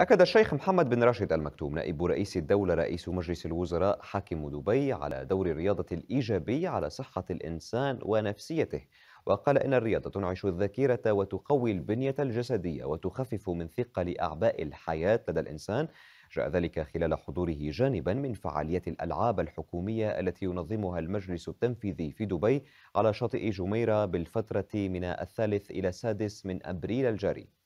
أكد الشيخ محمد بن راشد المكتوم نائب رئيس الدولة رئيس مجلس الوزراء حاكم دبي على دور الرياضة الإيجابي على صحة الإنسان ونفسيته وقال إن الرياضة تنعش الذاكرة وتقوي البنية الجسدية وتخفف من ثقل أعباء الحياة لدى الإنسان جاء ذلك خلال حضوره جانبا من فعالية الألعاب الحكومية التي ينظمها المجلس التنفيذي في دبي على شاطئ جميرة بالفترة من الثالث إلى السادس من أبريل الجاري